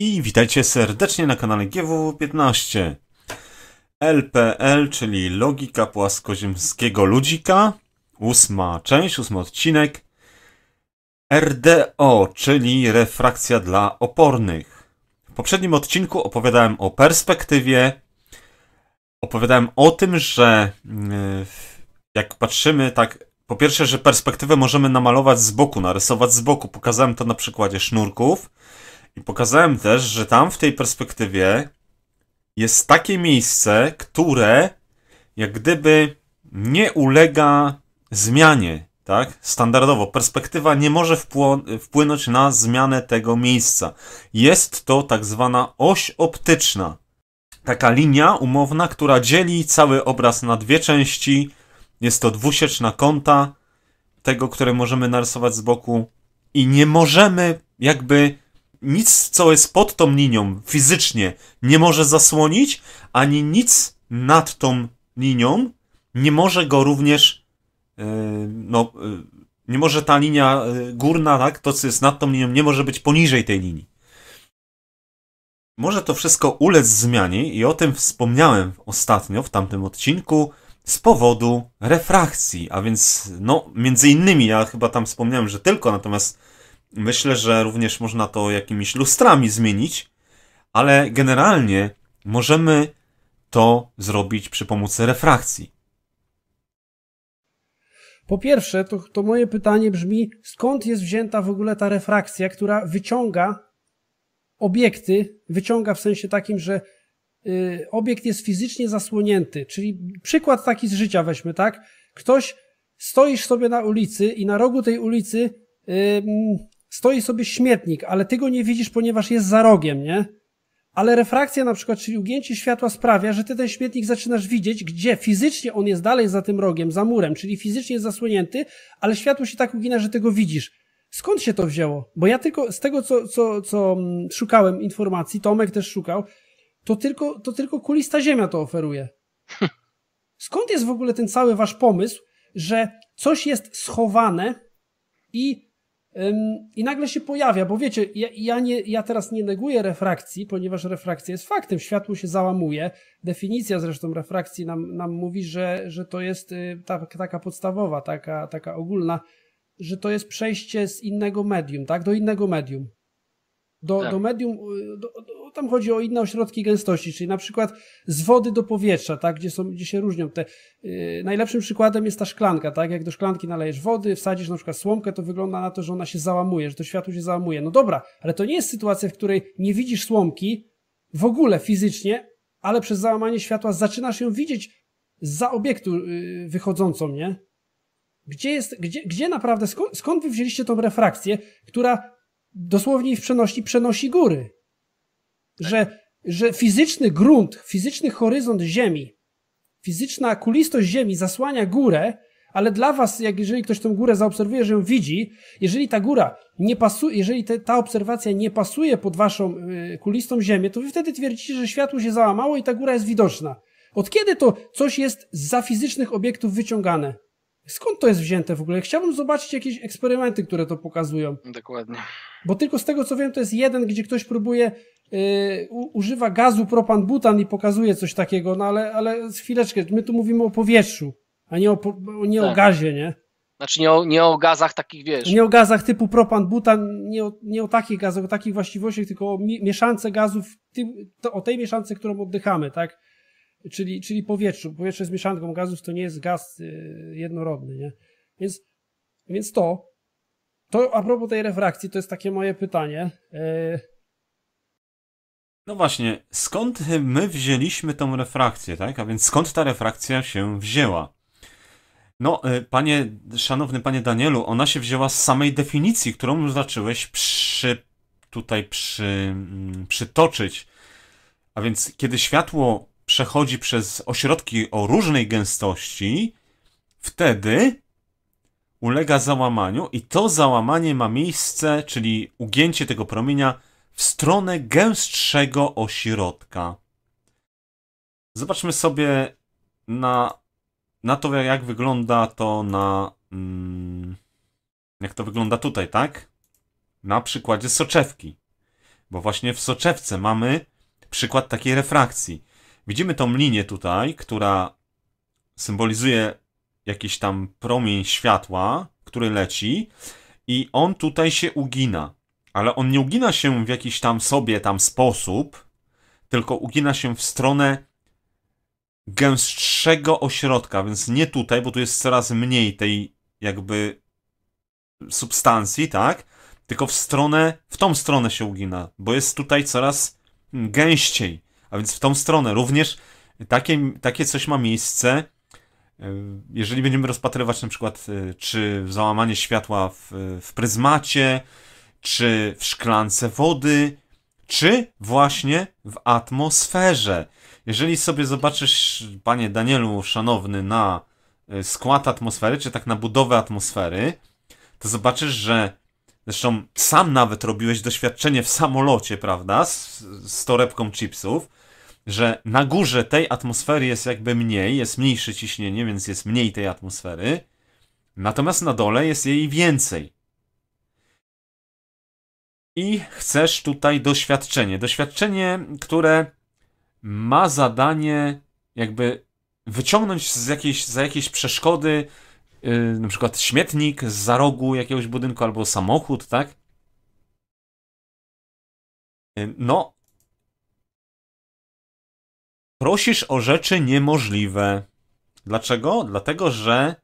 I witajcie serdecznie na kanale GW15. LPL, czyli logika płaskoziemskiego ludzika ósma część, ósmy odcinek. RDO, czyli refrakcja dla opornych. W poprzednim odcinku opowiadałem o perspektywie. Opowiadałem o tym, że mm, jak patrzymy, tak po pierwsze, że perspektywę możemy namalować z boku, narysować z boku. Pokazałem to na przykładzie sznurków i pokazałem też, że tam w tej perspektywie jest takie miejsce, które jak gdyby nie ulega zmianie, tak? Standardowo perspektywa nie może wpłynąć na zmianę tego miejsca. Jest to tak zwana oś optyczna. Taka linia umowna, która dzieli cały obraz na dwie części. Jest to dwusieczna kąta tego, które możemy narysować z boku i nie możemy jakby nic, co jest pod tą linią fizycznie, nie może zasłonić, ani nic nad tą linią nie może go również E, no, e, nie może ta linia e, górna, tak, to co jest nad tą linią, nie może być poniżej tej linii. Może to wszystko ulec zmianie i o tym wspomniałem ostatnio w tamtym odcinku z powodu refrakcji, a więc, no, między innymi, ja chyba tam wspomniałem, że tylko, natomiast myślę, że również można to jakimiś lustrami zmienić, ale generalnie możemy to zrobić przy pomocy refrakcji. Po pierwsze, to, to moje pytanie brzmi, skąd jest wzięta w ogóle ta refrakcja, która wyciąga obiekty, wyciąga w sensie takim, że y, obiekt jest fizycznie zasłonięty, czyli przykład taki z życia weźmy, tak? Ktoś, stoisz sobie na ulicy i na rogu tej ulicy y, stoi sobie śmietnik, ale ty go nie widzisz, ponieważ jest za rogiem, nie? ale refrakcja na przykład, czyli ugięcie światła sprawia, że ty ten śmietnik zaczynasz widzieć, gdzie fizycznie on jest dalej za tym rogiem, za murem, czyli fizycznie jest zasłonięty, ale światło się tak ugina, że tego widzisz. Skąd się to wzięło? Bo ja tylko z tego, co, co, co mm, szukałem informacji, Tomek też szukał, to tylko, to tylko kulista ziemia to oferuje. Skąd jest w ogóle ten cały wasz pomysł, że coś jest schowane i i nagle się pojawia, bo wiecie, ja, ja, nie, ja teraz nie neguję refrakcji, ponieważ refrakcja jest faktem, światło się załamuje. Definicja zresztą refrakcji nam, nam mówi, że, że to jest y, ta, taka podstawowa, taka, taka ogólna, że to jest przejście z innego medium, tak, do innego medium. Do, tak. do medium, y, do, do, tam chodzi o inne ośrodki gęstości, czyli na przykład z wody do powietrza, tak, gdzie, są, gdzie się różnią te. Yy, najlepszym przykładem jest ta szklanka, tak? Jak do szklanki nalejesz wody, wsadzisz na przykład słomkę, to wygląda na to, że ona się załamuje, że to światło się załamuje. No dobra, ale to nie jest sytuacja, w której nie widzisz słomki w ogóle fizycznie, ale przez załamanie światła zaczynasz ją widzieć za obiektu yy, wychodzącą, nie? Gdzie jest, gdzie, gdzie naprawdę, skąd, skąd wy wzięliście tą refrakcję, która dosłownie w przenośni przenosi góry. Że, że fizyczny grunt, fizyczny horyzont Ziemi, fizyczna kulistość Ziemi zasłania górę, ale dla was, jak jeżeli ktoś tę górę zaobserwuje, że ją widzi, jeżeli ta góra nie pasuje, jeżeli te, ta obserwacja nie pasuje pod waszą y, kulistą ziemię, to wy wtedy twierdzicie, że światło się załamało i ta góra jest widoczna. Od kiedy to coś jest za fizycznych obiektów wyciągane? Skąd to jest wzięte w ogóle? Chciałbym zobaczyć jakieś eksperymenty, które to pokazują. Dokładnie. Bo tylko z tego co wiem, to jest jeden, gdzie ktoś próbuje, yy, używa gazu propan-butan i pokazuje coś takiego, no ale, ale chwileczkę, my tu mówimy o powietrzu, a nie o, nie tak. o gazie, nie? Znaczy nie o, nie o gazach takich, wiesz... Nie o gazach typu propan-butan, nie o, nie o takich gazach, o takich właściwościach, tylko o mieszance gazów, tym, to, o tej mieszance, którą oddychamy, tak? czyli, czyli powietrzu. Powietrze jest mieszanką gazów, to nie jest gaz y, jednorodny, nie? Więc, więc to, to a propos tej refrakcji, to jest takie moje pytanie. Y, no właśnie, skąd my wzięliśmy tą refrakcję, tak? A więc skąd ta refrakcja się wzięła? No, y, panie, szanowny panie Danielu, ona się wzięła z samej definicji, którą zacząłeś przy, tutaj przy, mm, przytoczyć. A więc, kiedy światło przechodzi przez ośrodki o różnej gęstości, wtedy ulega załamaniu i to załamanie ma miejsce, czyli ugięcie tego promienia w stronę gęstszego ośrodka. Zobaczmy sobie na, na to, jak wygląda to na. Mm, jak to wygląda tutaj, tak? Na przykładzie soczewki. Bo właśnie w soczewce mamy przykład takiej refrakcji. Widzimy tą linię tutaj, która symbolizuje jakiś tam promień światła, który leci i on tutaj się ugina. Ale on nie ugina się w jakiś tam sobie tam sposób, tylko ugina się w stronę gęstszego ośrodka, więc nie tutaj, bo tu jest coraz mniej tej jakby substancji, tak? Tylko w stronę, w tą stronę się ugina, bo jest tutaj coraz gęściej. A więc w tą stronę również takie, takie coś ma miejsce. E, jeżeli będziemy rozpatrywać na przykład, e, czy załamanie światła w, w pryzmacie, czy w szklance wody, czy właśnie w atmosferze. Jeżeli sobie zobaczysz, panie Danielu szanowny, na e, skład atmosfery, czy tak na budowę atmosfery, to zobaczysz, że zresztą sam nawet robiłeś doświadczenie w samolocie, prawda, z, z torebką chipsów, że na górze tej atmosfery jest jakby mniej, jest mniejsze ciśnienie, więc jest mniej tej atmosfery, natomiast na dole jest jej więcej. I chcesz tutaj doświadczenie. Doświadczenie, które ma zadanie jakby wyciągnąć z jakiejś, za jakieś przeszkody, yy, na przykład śmietnik z za rogu jakiegoś budynku albo samochód, tak? Yy, no, Prosisz o rzeczy niemożliwe. Dlaczego? Dlatego, że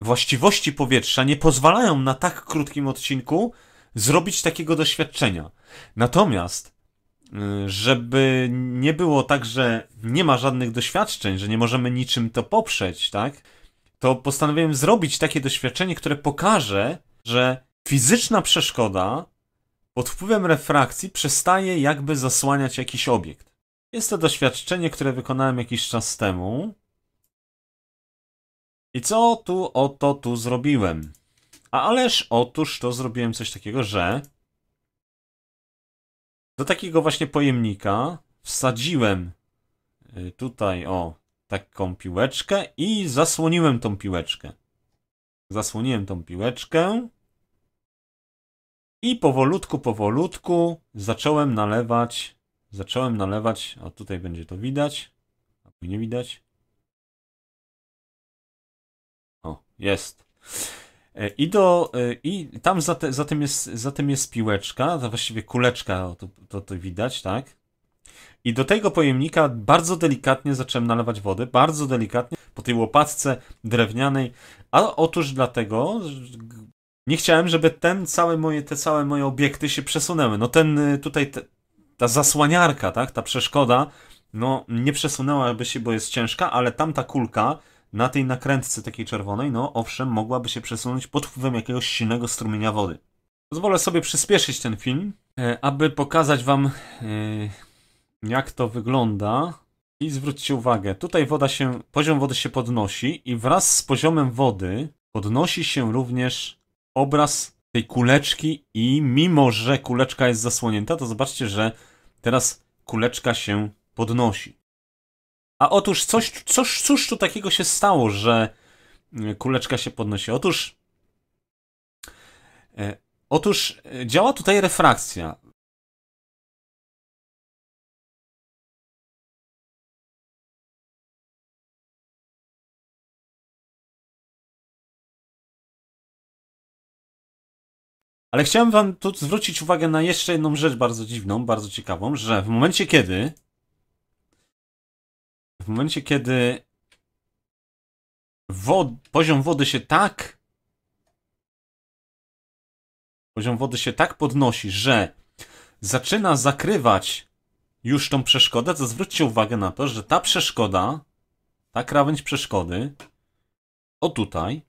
właściwości powietrza nie pozwalają na tak krótkim odcinku zrobić takiego doświadczenia. Natomiast, y, żeby nie było tak, że nie ma żadnych doświadczeń, że nie możemy niczym to poprzeć, tak? To postanowiłem zrobić takie doświadczenie, które pokaże, że fizyczna przeszkoda pod wpływem refrakcji przestaje jakby zasłaniać jakiś obiekt. Jest to doświadczenie, które wykonałem jakiś czas temu. I co tu, oto tu zrobiłem? A ależ otóż to zrobiłem coś takiego, że do takiego właśnie pojemnika wsadziłem y, tutaj, o, taką piłeczkę i zasłoniłem tą piłeczkę. Zasłoniłem tą piłeczkę i powolutku, powolutku zacząłem nalewać Zacząłem nalewać, a tutaj będzie to widać. A tu nie widać. O, jest. E, I, do, e, i tam za, te, za, tym jest, za tym jest piłeczka, to właściwie kuleczka, to, to, to widać, tak? I do tego pojemnika bardzo delikatnie zacząłem nalewać wodę, bardzo delikatnie, po tej łopatce drewnianej. A otóż dlatego nie chciałem, żeby ten całe moje, te całe moje obiekty się przesunęły. No ten e, tutaj, te, ta zasłaniarka, tak, ta przeszkoda, no nie przesunęłaby się, bo jest ciężka, ale tamta kulka na tej nakrętce takiej czerwonej, no owszem, mogłaby się przesunąć pod wpływem jakiegoś silnego strumienia wody. Pozwolę sobie przyspieszyć ten film, e, aby pokazać wam e, jak to wygląda. I zwróćcie uwagę, tutaj woda się, poziom wody się podnosi i wraz z poziomem wody podnosi się również obraz tej kuleczki i mimo, że kuleczka jest zasłonięta, to zobaczcie, że Teraz kuleczka się podnosi. A otóż coś, coś, cóż tu takiego się stało, że e, kuleczka się podnosi? Otóż, e, otóż e, działa tutaj refrakcja. Ale chciałem wam tu zwrócić uwagę na jeszcze jedną rzecz bardzo dziwną, bardzo ciekawą, że w momencie kiedy w momencie kiedy wod, poziom wody się tak poziom wody się tak podnosi, że zaczyna zakrywać już tą przeszkodę, to zwróćcie uwagę na to, że ta przeszkoda, ta krawędź przeszkody, o tutaj,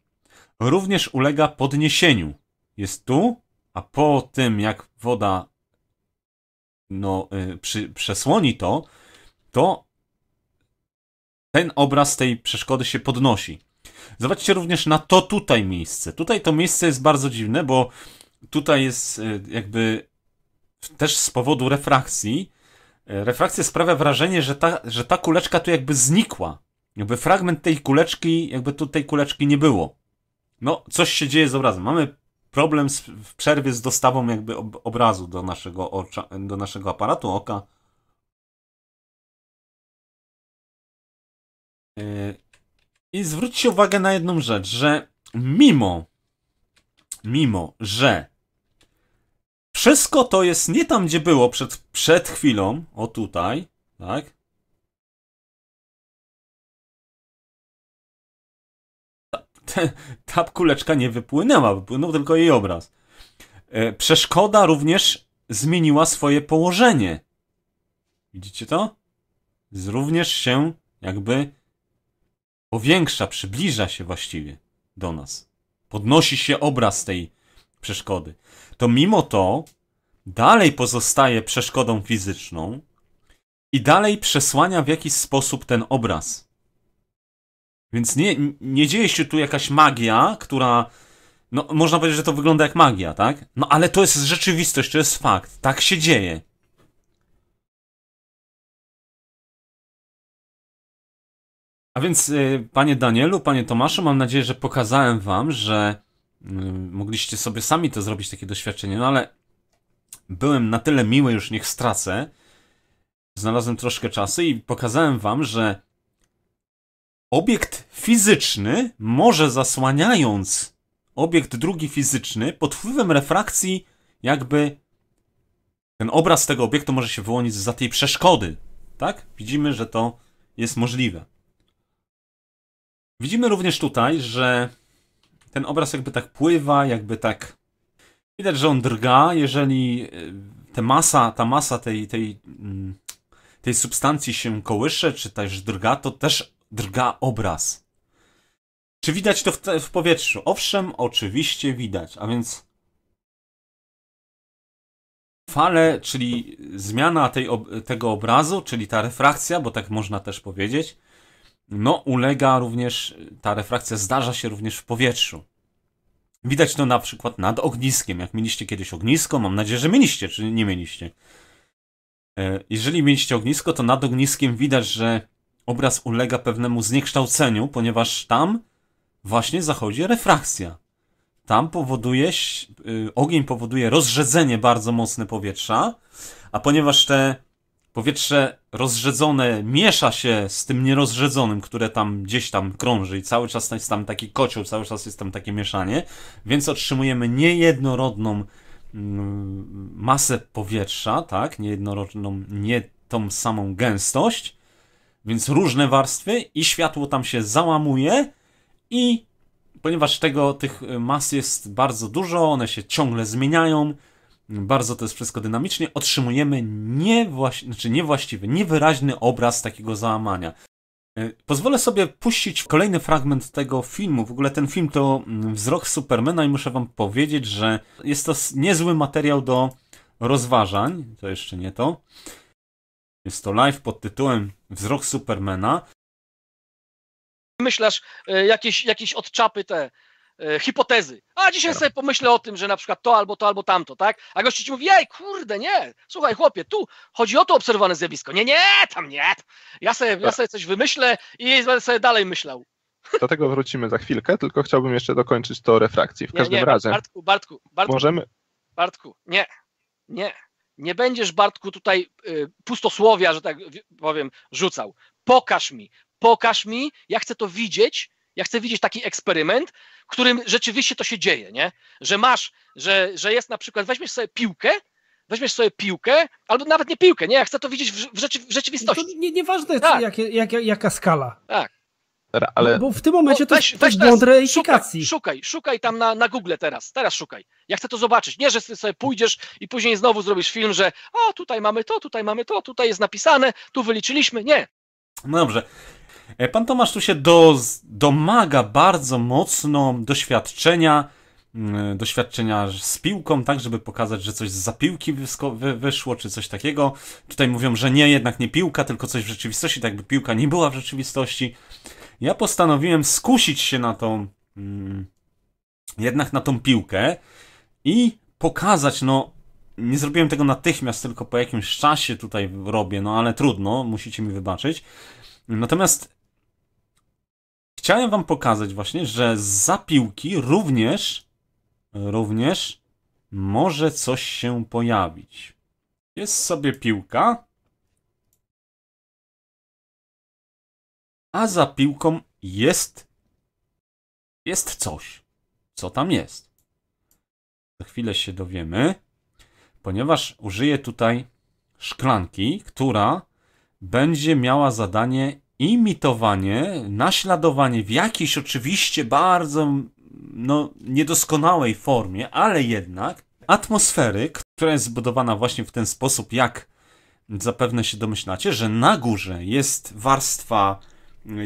również ulega podniesieniu. Jest tu a po tym jak woda no, y, przy, przesłoni to, to ten obraz tej przeszkody się podnosi. Zobaczcie również na to tutaj miejsce. Tutaj to miejsce jest bardzo dziwne, bo tutaj jest y, jakby też z powodu refrakcji. Y, refrakcja sprawia wrażenie, że ta, że ta kuleczka tu jakby znikła. Jakby fragment tej kuleczki, jakby tu tej kuleczki nie było. No, coś się dzieje z obrazem. Mamy problem z, w przerwie z dostawą jakby ob, obrazu do naszego, do naszego aparatu oka. Yy, I zwróćcie uwagę na jedną rzecz, że mimo, mimo, że wszystko to jest nie tam, gdzie było przed, przed chwilą, o tutaj, tak? te, ta kuleczka nie wypłynęła, wypłynął tylko jej obraz. E, przeszkoda również zmieniła swoje położenie. Widzicie to? Również się jakby powiększa, przybliża się właściwie do nas. Podnosi się obraz tej przeszkody. To mimo to dalej pozostaje przeszkodą fizyczną i dalej przesłania w jakiś sposób ten obraz. Więc nie, nie dzieje się tu jakaś magia, która. No, można powiedzieć, że to wygląda jak magia, tak? No, ale to jest rzeczywistość, to jest fakt. Tak się dzieje. A więc, y, panie Danielu, panie Tomaszu, mam nadzieję, że pokazałem wam, że y, mogliście sobie sami to zrobić, takie doświadczenie, no ale byłem na tyle miły, już niech stracę. Znalazłem troszkę czasu i pokazałem wam, że obiekt fizyczny może zasłaniając obiekt drugi fizyczny pod wpływem refrakcji jakby ten obraz tego obiektu może się wyłonić za tej przeszkody, tak? Widzimy, że to jest możliwe. Widzimy również tutaj, że ten obraz jakby tak pływa, jakby tak widać, że on drga, jeżeli y, ta masa, ta masa tej, tej, mm, tej substancji się kołysze, czy też drga, to też drga obraz. Czy widać to w, w powietrzu? Owszem, oczywiście widać, a więc fale, czyli zmiana tej, tego obrazu, czyli ta refrakcja, bo tak można też powiedzieć, no ulega również, ta refrakcja zdarza się również w powietrzu. Widać to na przykład nad ogniskiem. Jak mieliście kiedyś ognisko, mam nadzieję, że mieliście, czy nie mieliście. E, jeżeli mieliście ognisko, to nad ogniskiem widać, że obraz ulega pewnemu zniekształceniu, ponieważ tam właśnie zachodzi refrakcja. Tam powoduje, y, ogień powoduje rozrzedzenie bardzo mocne powietrza, a ponieważ te powietrze rozrzedzone miesza się z tym nierozrzedzonym, które tam gdzieś tam krąży i cały czas jest tam taki kocioł, cały czas jest tam takie mieszanie, więc otrzymujemy niejednorodną mm, masę powietrza, tak, niejednorodną, nie tą samą gęstość, więc różne warstwy i światło tam się załamuje i ponieważ tego, tych y, mas jest bardzo dużo, one się ciągle zmieniają, bardzo to jest wszystko dynamicznie, otrzymujemy niewłaś... znaczy niewłaściwy, niewyraźny obraz takiego załamania. Y, pozwolę sobie puścić kolejny fragment tego filmu. W ogóle ten film to mm, wzrok Supermana i muszę wam powiedzieć, że jest to niezły materiał do rozważań. To jeszcze nie to. Jest to live pod tytułem Wzrok Supermana. Myślasz e, jakieś, jakieś odczapy te, e, hipotezy. A dzisiaj no. sobie pomyślę o tym, że na przykład to albo to, albo tamto, tak? A gości ci mówi, ej, kurde, nie, słuchaj chłopie, tu chodzi o to obserwowane zjawisko. Nie, nie, tam nie. Ja sobie, ja tak. sobie coś wymyślę i będę sobie dalej myślał. Do tego wrócimy za chwilkę, tylko chciałbym jeszcze dokończyć to refrakcji. W każdym nie, razie. Bartku, Bartku, Bartku. Możemy. Bartku, nie, nie. Nie będziesz, Bartku, tutaj y, pustosłowia, że tak powiem, rzucał. Pokaż mi, pokaż mi, ja chcę to widzieć, ja chcę widzieć taki eksperyment, którym rzeczywiście to się dzieje, nie? Że masz, że, że jest na przykład, weźmiesz sobie piłkę, weźmiesz sobie piłkę, albo nawet nie piłkę, nie? Ja chcę to widzieć w, rzeczy, w rzeczywistości. To nie, nieważne, tak. jak, jak, jaka skala. Tak ale... Bo, no, bo w tym momencie no, to, jest to błąd Szukaj, szukaj, szukaj tam na, na Google teraz, teraz szukaj. Ja chcę to zobaczyć. Nie, że sobie pójdziesz i później znowu zrobisz film, że o, tutaj mamy to, tutaj mamy to, tutaj jest napisane, tu wyliczyliśmy. Nie. No dobrze. E, pan Tomasz tu się do, domaga bardzo mocno doświadczenia, mm, doświadczenia z piłką, tak, żeby pokazać, że coś z zapiłki wyszło, czy coś takiego. Tutaj mówią, że nie, jednak nie piłka, tylko coś w rzeczywistości, tak jakby piłka nie była w rzeczywistości ja postanowiłem skusić się na tą, mm, jednak na tą piłkę i pokazać, no nie zrobiłem tego natychmiast, tylko po jakimś czasie tutaj robię, no ale trudno, musicie mi wybaczyć. Natomiast chciałem wam pokazać właśnie, że z zapiłki również, również może coś się pojawić. Jest sobie piłka, a za piłką jest. Jest coś. Co tam jest? Za chwilę się dowiemy, ponieważ użyję tutaj szklanki, która będzie miała zadanie imitowanie, naśladowanie w jakiejś oczywiście bardzo no, niedoskonałej formie, ale jednak atmosfery, która jest zbudowana właśnie w ten sposób, jak zapewne się domyślacie, że na górze jest warstwa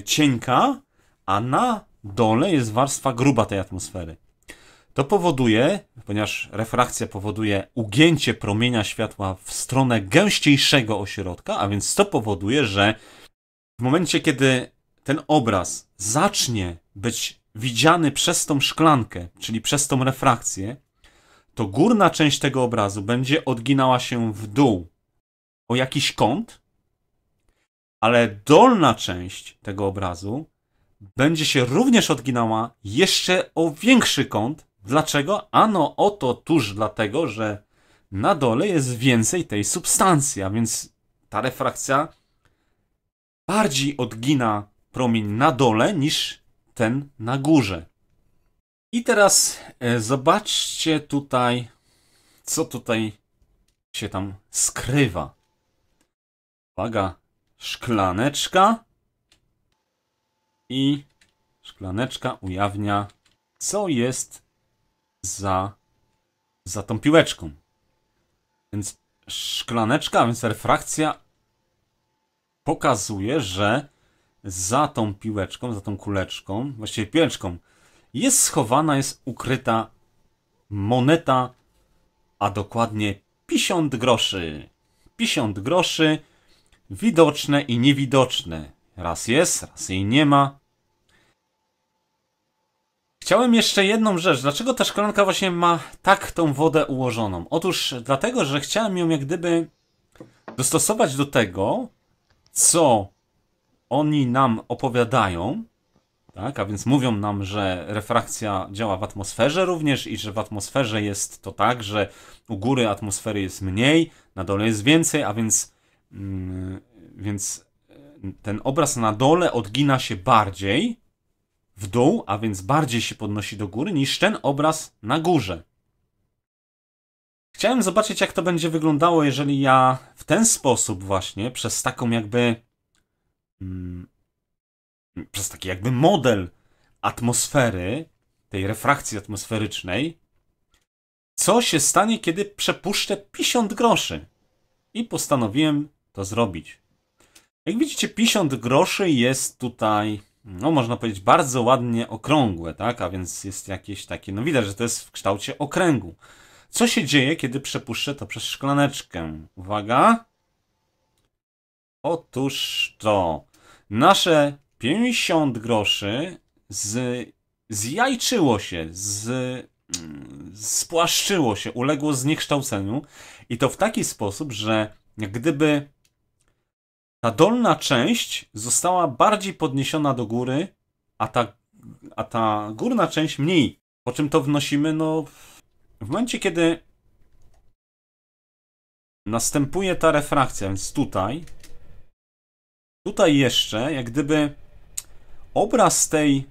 cienka, a na dole jest warstwa gruba tej atmosfery. To powoduje, ponieważ refrakcja powoduje ugięcie promienia światła w stronę gęściejszego ośrodka, a więc to powoduje, że w momencie, kiedy ten obraz zacznie być widziany przez tą szklankę, czyli przez tą refrakcję, to górna część tego obrazu będzie odginała się w dół o jakiś kąt, ale dolna część tego obrazu będzie się również odginała jeszcze o większy kąt. Dlaczego? Ano oto tuż dlatego, że na dole jest więcej tej substancji, a więc ta refrakcja bardziej odgina promień na dole niż ten na górze. I teraz e, zobaczcie tutaj, co tutaj się tam skrywa. Uwaga, szklaneczka i szklaneczka ujawnia, co jest za, za tą piłeczką. Więc szklaneczka, więc refrakcja pokazuje, że za tą piłeczką, za tą kuleczką, właściwie piłeczką, jest schowana, jest ukryta moneta, a dokładnie 50 groszy. 50 groszy, widoczne i niewidoczne. Raz jest, raz jej nie ma. Chciałem jeszcze jedną rzecz. Dlaczego ta szklanka właśnie ma tak tą wodę ułożoną? Otóż dlatego, że chciałem ją jak gdyby dostosować do tego, co oni nam opowiadają, tak? A więc mówią nam, że refrakcja działa w atmosferze również i że w atmosferze jest to tak, że u góry atmosfery jest mniej, na dole jest więcej, a więc Mm, więc e, ten obraz na dole odgina się bardziej w dół, a więc bardziej się podnosi do góry niż ten obraz na górze. Chciałem zobaczyć, jak to będzie wyglądało, jeżeli ja w ten sposób właśnie, przez taką jakby. Mm, przez taki jakby model atmosfery, tej refrakcji atmosferycznej, co się stanie, kiedy przepuszczę 50 groszy. I postanowiłem to zrobić. Jak widzicie, 50 groszy jest tutaj, no można powiedzieć, bardzo ładnie okrągłe, tak? A więc jest jakieś takie, no widać, że to jest w kształcie okręgu. Co się dzieje, kiedy przepuszczę to przez szklaneczkę? Uwaga! Otóż to. Nasze 50 groszy z, zjajczyło się, z, mm, spłaszczyło się, uległo zniekształceniu. I to w taki sposób, że jak gdyby ta dolna część została bardziej podniesiona do góry, a ta, a ta górna część mniej. Po czym to wnosimy, no. W momencie, kiedy następuje ta refrakcja, więc tutaj, tutaj jeszcze, jak gdyby obraz tej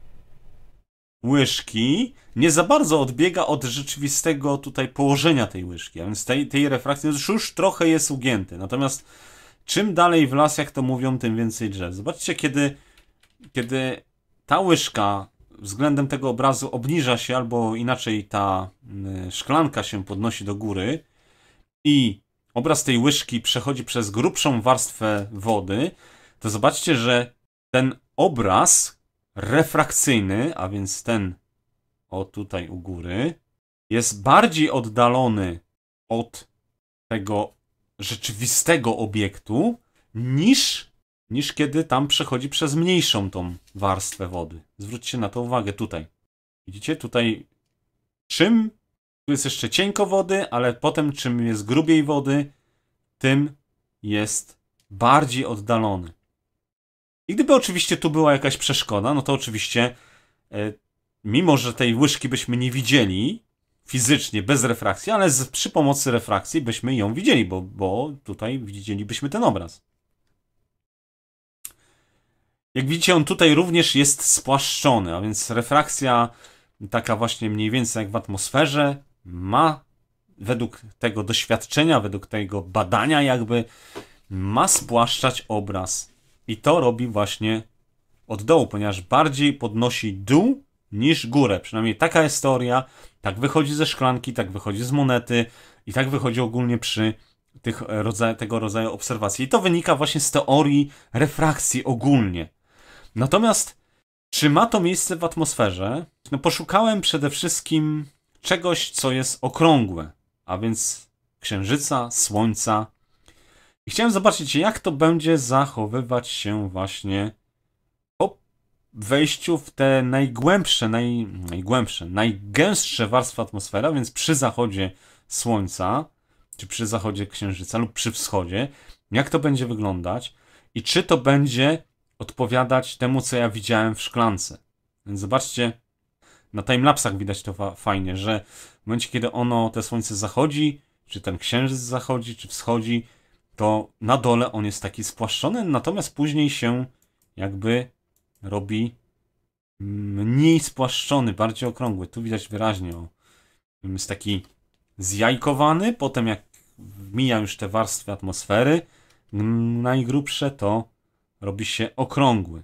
łyżki nie za bardzo odbiega od rzeczywistego tutaj położenia tej łyżki, a więc tej, tej refrakcji już, już trochę jest ugięty. Natomiast Czym dalej w las, jak to mówią, tym więcej drzew. Zobaczcie, kiedy, kiedy ta łyżka względem tego obrazu obniża się, albo inaczej ta y, szklanka się podnosi do góry i obraz tej łyżki przechodzi przez grubszą warstwę wody, to zobaczcie, że ten obraz refrakcyjny, a więc ten o tutaj u góry, jest bardziej oddalony od tego rzeczywistego obiektu, niż, niż kiedy tam przechodzi przez mniejszą tą warstwę wody. Zwróćcie na to uwagę tutaj. Widzicie, tutaj czym jest jeszcze cienko wody, ale potem czym jest grubiej wody, tym jest bardziej oddalony. I gdyby oczywiście tu była jakaś przeszkoda, no to oczywiście, e, mimo że tej łyżki byśmy nie widzieli, fizycznie, bez refrakcji, ale z, przy pomocy refrakcji byśmy ją widzieli, bo, bo tutaj widzielibyśmy ten obraz. Jak widzicie, on tutaj również jest spłaszczony, a więc refrakcja taka właśnie mniej więcej jak w atmosferze ma według tego doświadczenia, według tego badania jakby ma spłaszczać obraz. I to robi właśnie od dołu, ponieważ bardziej podnosi dół niż górę. Przynajmniej taka jest teoria. Tak wychodzi ze szklanki, tak wychodzi z monety i tak wychodzi ogólnie przy tych e, rodzaj, tego rodzaju obserwacji. I to wynika właśnie z teorii refrakcji ogólnie. Natomiast czy ma to miejsce w atmosferze? No poszukałem przede wszystkim czegoś, co jest okrągłe, a więc księżyca, słońca. I chciałem zobaczyć, jak to będzie zachowywać się właśnie wejściu w te najgłębsze, naj, najgłębsze, najgęstsze warstwy atmosfera, więc przy zachodzie Słońca, czy przy zachodzie Księżyca lub przy wschodzie, jak to będzie wyglądać i czy to będzie odpowiadać temu, co ja widziałem w szklance. Więc zobaczcie, na timelapsach widać to fa fajnie, że w momencie, kiedy ono, te słońce zachodzi, czy ten księżyc zachodzi, czy wschodzi, to na dole on jest taki spłaszczony, natomiast później się jakby robi mniej spłaszczony, bardziej okrągły. Tu widać wyraźnie, o, jest taki zjajkowany, potem jak mija już te warstwy atmosfery najgrubsze, to robi się okrągły.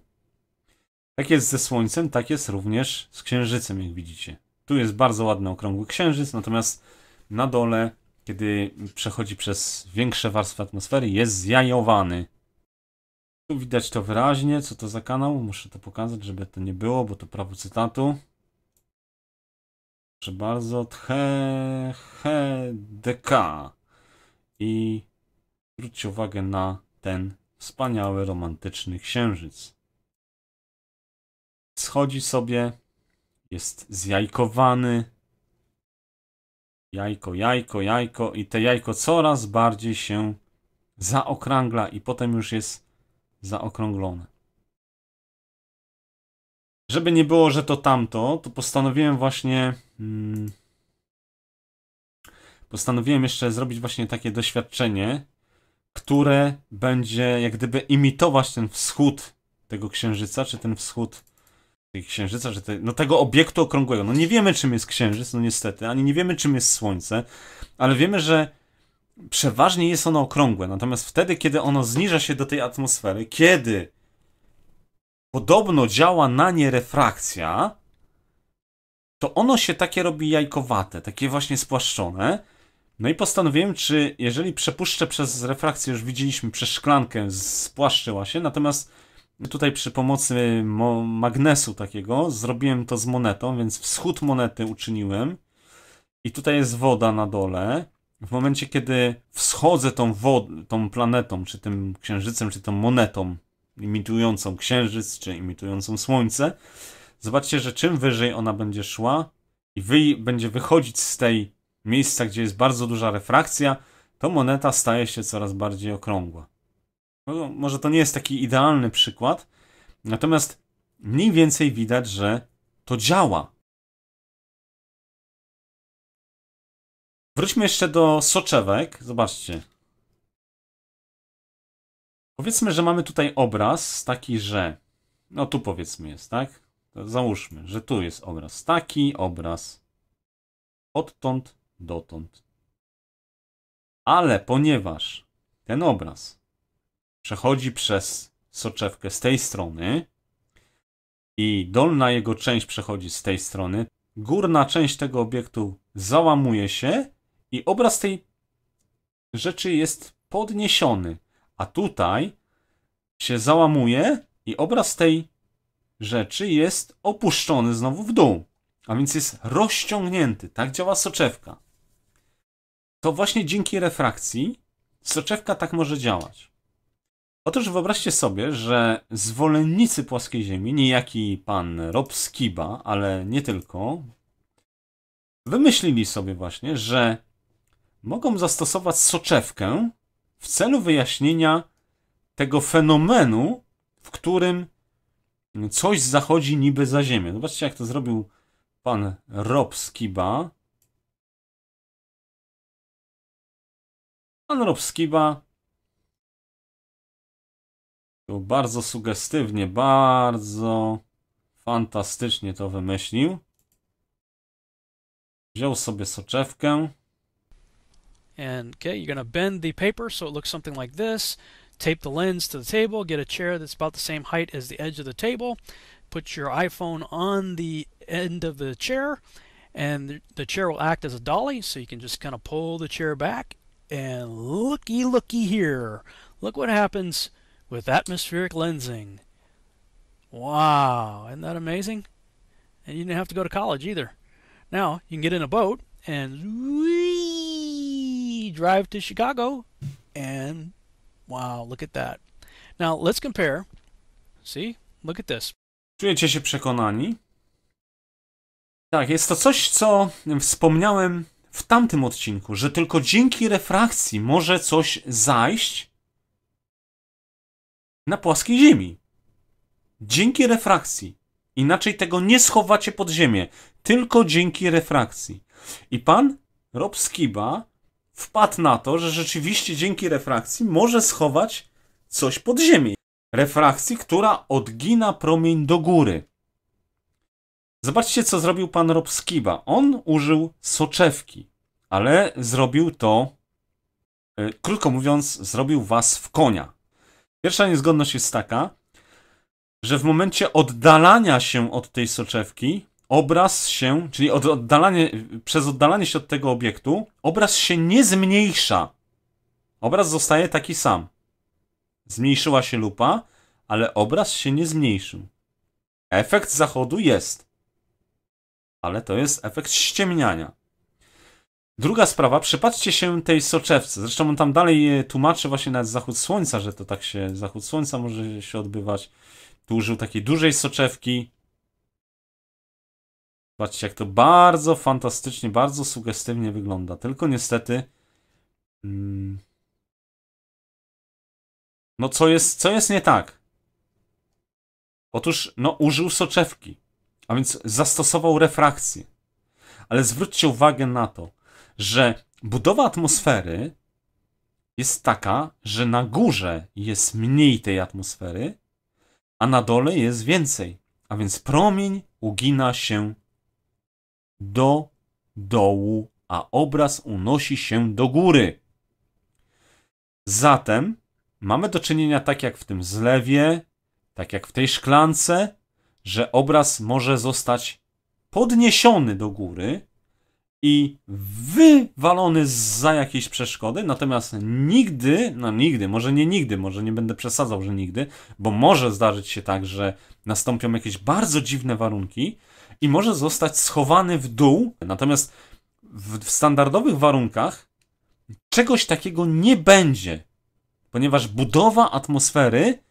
Tak jest ze Słońcem, tak jest również z Księżycem, jak widzicie. Tu jest bardzo ładny okrągły Księżyc, natomiast na dole, kiedy przechodzi przez większe warstwy atmosfery, jest zjajowany. Tu widać to wyraźnie, co to za kanał. Muszę to pokazać, żeby to nie było, bo to prawo cytatu. Proszę bardzo, Tche, he, deka. I zwróćcie uwagę na ten wspaniały, romantyczny księżyc. Schodzi sobie, jest zjajkowany. Jajko, jajko, jajko i te jajko coraz bardziej się zaokrągla i potem już jest zaokrąglone. Żeby nie było, że to tamto, to postanowiłem właśnie. Hmm, postanowiłem jeszcze zrobić właśnie takie doświadczenie, które będzie jak gdyby imitować ten wschód tego księżyca, czy ten wschód tej księżyca, czy te, no tego obiektu okrągłego. No nie wiemy, czym jest księżyc, no niestety, ani nie wiemy, czym jest słońce, ale wiemy, że przeważnie jest ono okrągłe. Natomiast wtedy, kiedy ono zniża się do tej atmosfery, kiedy podobno działa na nie refrakcja, to ono się takie robi jajkowate, takie właśnie spłaszczone. No i postanowiłem, czy jeżeli przepuszczę przez refrakcję, już widzieliśmy, przez szklankę spłaszczyła się, natomiast tutaj przy pomocy magnesu takiego zrobiłem to z monetą, więc wschód monety uczyniłem. I tutaj jest woda na dole w momencie, kiedy wschodzę tą, tą planetą, czy tym księżycem, czy tą monetą imitującą księżyc, czy imitującą słońce, zobaczcie, że czym wyżej ona będzie szła i wy- będzie wychodzić z tej miejsca, gdzie jest bardzo duża refrakcja, to moneta staje się coraz bardziej okrągła. No, może to nie jest taki idealny przykład, natomiast mniej więcej widać, że to działa. Wróćmy jeszcze do soczewek. Zobaczcie. Powiedzmy, że mamy tutaj obraz taki, że... No tu powiedzmy jest, tak? załóżmy, że tu jest obraz. Taki obraz. Odtąd dotąd. Ale ponieważ ten obraz przechodzi przez soczewkę z tej strony i dolna jego część przechodzi z tej strony, górna część tego obiektu załamuje się i obraz tej rzeczy jest podniesiony, a tutaj się załamuje i obraz tej rzeczy jest opuszczony znowu w dół, a więc jest rozciągnięty. Tak działa soczewka. To właśnie dzięki refrakcji soczewka tak może działać. Otóż wyobraźcie sobie, że zwolennicy płaskiej Ziemi, niejaki pan Rob Skiba, ale nie tylko, wymyślili sobie właśnie, że mogą zastosować soczewkę w celu wyjaśnienia tego fenomenu, w którym coś zachodzi niby za ziemię. Zobaczcie, jak to zrobił pan Rob Skiba. Pan Rob Skiba bardzo sugestywnie, bardzo fantastycznie to wymyślił. Wziął sobie soczewkę. And okay, you're gonna bend the paper so it looks something like this. Tape the lens to the table. Get a chair that's about the same height as the edge of the table. Put your iPhone on the end of the chair, and the chair will act as a dolly. So you can just kind of pull the chair back, and looky, looky here. Look what happens with atmospheric lensing. Wow, isn't that amazing? And you didn't have to go to college either. Now you can get in a boat and drive to Chicago. And wow, look at that. Now let's compare. See? Look at this. Czujecie się przekonani? Tak, jest to coś, co wspomniałem w tamtym odcinku, że tylko dzięki refrakcji może coś zajść na płaskiej ziemi. Dzięki refrakcji. Inaczej tego nie schowacie pod ziemię. Tylko dzięki refrakcji. I pan Rob Skiba wpadł na to, że rzeczywiście dzięki refrakcji może schować coś pod ziemię. Refrakcji, która odgina promień do góry. Zobaczcie, co zrobił pan Rob Skiba. On użył soczewki, ale zrobił to, yy, krótko mówiąc, zrobił was w konia. Pierwsza niezgodność jest taka, że w momencie oddalania się od tej soczewki obraz się, czyli od oddalanie, przez oddalanie się od tego obiektu, obraz się nie zmniejsza. Obraz zostaje taki sam. Zmniejszyła się lupa, ale obraz się nie zmniejszył. Efekt zachodu jest, ale to jest efekt ściemniania. Druga sprawa, przypatrzcie się tej soczewce. Zresztą on tam dalej e, tłumaczy właśnie nawet zachód słońca, że to tak się, zachód słońca może się odbywać. Tu użył takiej dużej soczewki, Zobaczcie, jak to bardzo fantastycznie, bardzo sugestywnie wygląda. Tylko niestety... Mm, no co jest, co jest nie tak? Otóż, no użył soczewki, a więc zastosował refrakcję. Ale zwróćcie uwagę na to, że budowa atmosfery jest taka, że na górze jest mniej tej atmosfery, a na dole jest więcej. A więc promień ugina się do dołu, a obraz unosi się do góry. Zatem mamy do czynienia tak jak w tym zlewie, tak jak w tej szklance, że obraz może zostać podniesiony do góry i wywalony za jakiejś przeszkody, natomiast nigdy, no nigdy, może nie nigdy, może nie będę przesadzał, że nigdy, bo może zdarzyć się tak, że nastąpią jakieś bardzo dziwne warunki, i może zostać schowany w dół. Natomiast w, w standardowych warunkach czegoś takiego nie będzie, ponieważ budowa atmosfery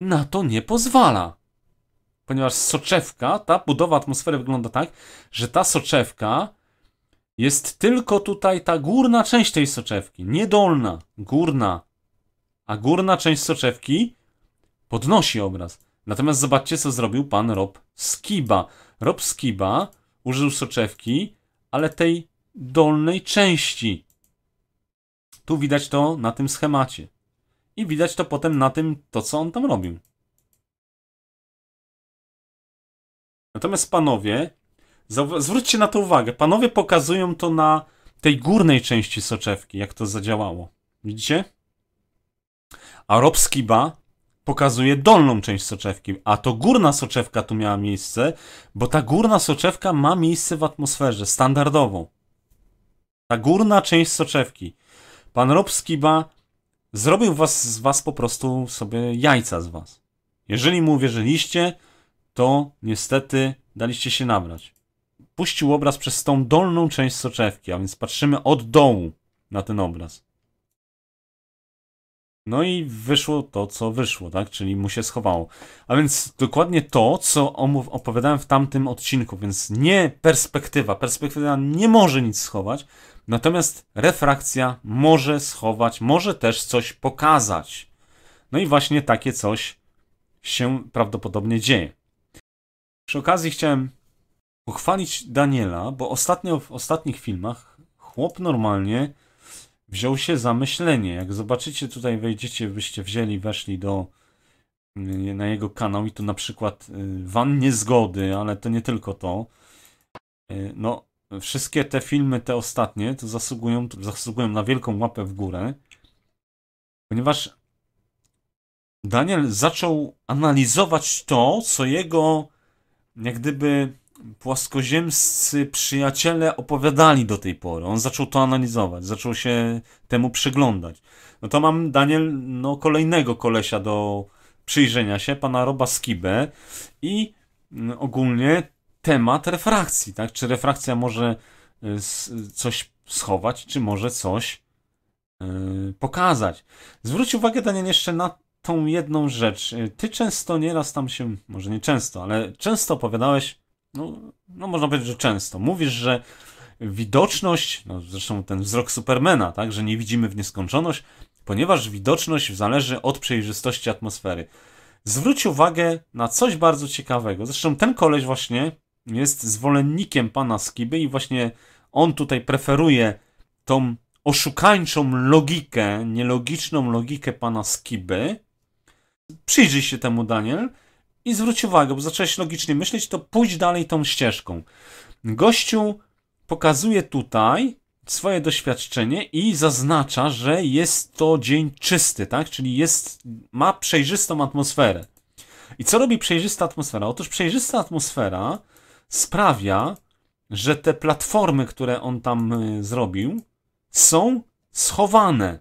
na to nie pozwala. Ponieważ soczewka, ta budowa atmosfery wygląda tak, że ta soczewka jest tylko tutaj ta górna część tej soczewki, nie dolna, górna. A górna część soczewki podnosi obraz. Natomiast zobaczcie, co zrobił pan Rob Skiba. Rob Skiba użył soczewki, ale tej dolnej części. Tu widać to na tym schemacie. I widać to potem na tym, to co on tam robił. Natomiast panowie, zwróćcie na to uwagę, panowie pokazują to na tej górnej części soczewki, jak to zadziałało. Widzicie? A Rob Skiba pokazuje dolną część soczewki, a to górna soczewka tu miała miejsce, bo ta górna soczewka ma miejsce w atmosferze, standardową. Ta górna część soczewki. Pan Robski ba zrobił was, z was po prostu sobie jajca z was. Jeżeli mu uwierzyliście, to niestety daliście się nabrać. Puścił obraz przez tą dolną część soczewki, a więc patrzymy od dołu na ten obraz. No i wyszło to, co wyszło, tak? Czyli mu się schowało. A więc dokładnie to, co opowiadałem w tamtym odcinku, więc nie perspektywa. Perspektywa nie może nic schować, natomiast refrakcja może schować, może też coś pokazać. No i właśnie takie coś się prawdopodobnie dzieje. Przy okazji chciałem pochwalić Daniela, bo ostatnio w ostatnich filmach chłop normalnie wziął się za myślenie. Jak zobaczycie tutaj, wejdziecie, byście wzięli, weszli do mm, na jego kanał i tu na przykład Van y, Niezgody, ale to nie tylko to. Y, no, wszystkie te filmy, te ostatnie, to zasługują, to zasługują na wielką łapę w górę, ponieważ Daniel zaczął analizować to, co jego jak gdyby płaskoziemscy przyjaciele opowiadali do tej pory. On zaczął to analizować, zaczął się temu przyglądać. No to mam, Daniel, no kolejnego kolesia do przyjrzenia się, pana Roba Skibę i mm, ogólnie temat refrakcji, tak? Czy refrakcja może y, coś schować, czy może coś y, pokazać. Zwróć uwagę, Daniel, jeszcze na tą jedną rzecz. Y, ty często nieraz tam się, może nie często, ale często opowiadałeś no, no można powiedzieć, że często mówisz, że widoczność, no zresztą ten wzrok Supermana, tak, że nie widzimy w nieskończoność, ponieważ widoczność zależy od przejrzystości atmosfery. Zwróć uwagę na coś bardzo ciekawego. Zresztą ten koleś właśnie jest zwolennikiem pana Skiby i właśnie on tutaj preferuje tą oszukańczą logikę, nielogiczną logikę pana Skiby. Przyjrzyj się temu, Daniel, i zwróć uwagę, bo zacząłeś logicznie myśleć, to pójdź dalej tą ścieżką. Gościu pokazuje tutaj swoje doświadczenie i zaznacza, że jest to dzień czysty, tak? Czyli jest, ma przejrzystą atmosferę. I co robi przejrzysta atmosfera? Otóż przejrzysta atmosfera sprawia, że te platformy, które on tam y, zrobił, są schowane.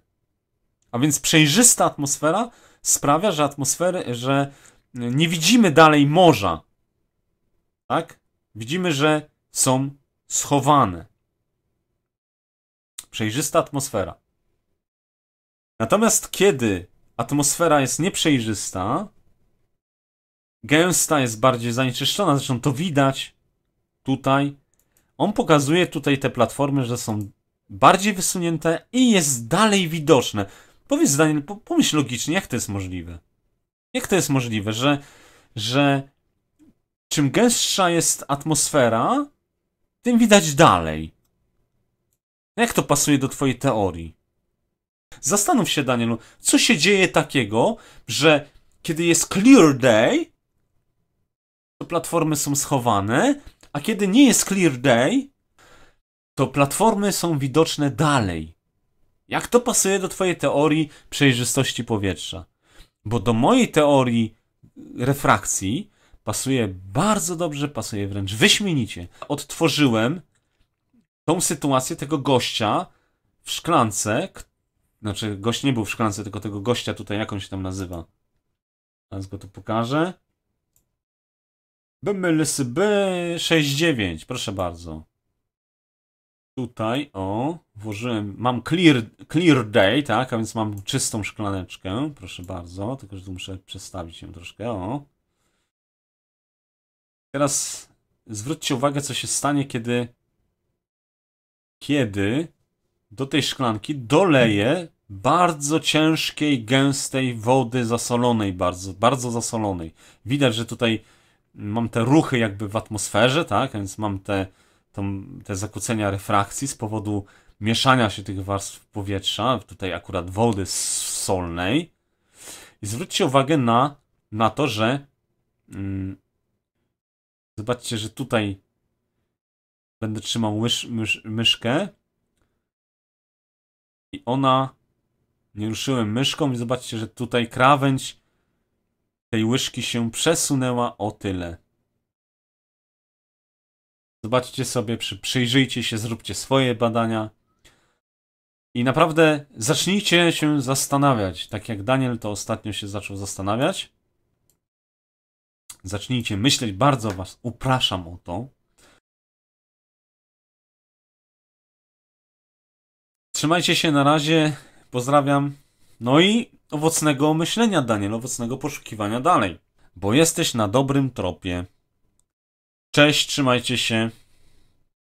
A więc przejrzysta atmosfera sprawia, że atmosfery, że nie widzimy dalej morza. Tak? Widzimy, że są schowane. Przejrzysta atmosfera. Natomiast kiedy atmosfera jest nieprzejrzysta, gęsta jest bardziej zanieczyszczona, zresztą to widać tutaj. On pokazuje tutaj te platformy, że są bardziej wysunięte i jest dalej widoczne. Powiedz Daniel, pomyśl logicznie, jak to jest możliwe? Jak to jest możliwe, że, że czym gęstsza jest atmosfera, tym widać dalej? Jak to pasuje do twojej teorii? Zastanów się, Danielu, co się dzieje takiego, że kiedy jest clear day, to platformy są schowane, a kiedy nie jest clear day, to platformy są widoczne dalej. Jak to pasuje do Twojej teorii przejrzystości powietrza? Bo do mojej teorii y, refrakcji pasuje bardzo dobrze, pasuje wręcz wyśmienicie. Odtworzyłem tą sytuację tego gościa w szklance. Znaczy, gość nie był w szklance, tylko tego gościa tutaj, jak on się tam nazywa. Teraz go tu pokażę. BMLSB69, proszę bardzo tutaj, o, włożyłem, mam clear, clear day, tak, a więc mam czystą szklaneczkę, proszę bardzo, tylko że tu muszę przestawić ją troszkę, o. Teraz zwróćcie uwagę, co się stanie, kiedy, kiedy do tej szklanki doleję bardzo ciężkiej, gęstej wody zasolonej, bardzo, bardzo zasolonej. Widać, że tutaj mam te ruchy jakby w atmosferze, tak, a więc mam te tą, te zakłócenia refrakcji z powodu mieszania się tych warstw powietrza, tutaj akurat wody solnej. I zwróćcie uwagę na, na to, że mm, zobaczcie, że tutaj będę trzymał mysz, mysz, myszkę i ona nie ruszyłem myszką i zobaczcie, że tutaj krawędź tej łyżki się przesunęła o tyle. Zobaczcie sobie, przyjrzyjcie się, zróbcie swoje badania. I naprawdę zacznijcie się zastanawiać, tak jak Daniel to ostatnio się zaczął zastanawiać. Zacznijcie myśleć, bardzo Was upraszam o to. Trzymajcie się na razie, pozdrawiam. No i owocnego myślenia, Daniel, owocnego poszukiwania dalej, bo jesteś na dobrym tropie. Cześć, trzymajcie się.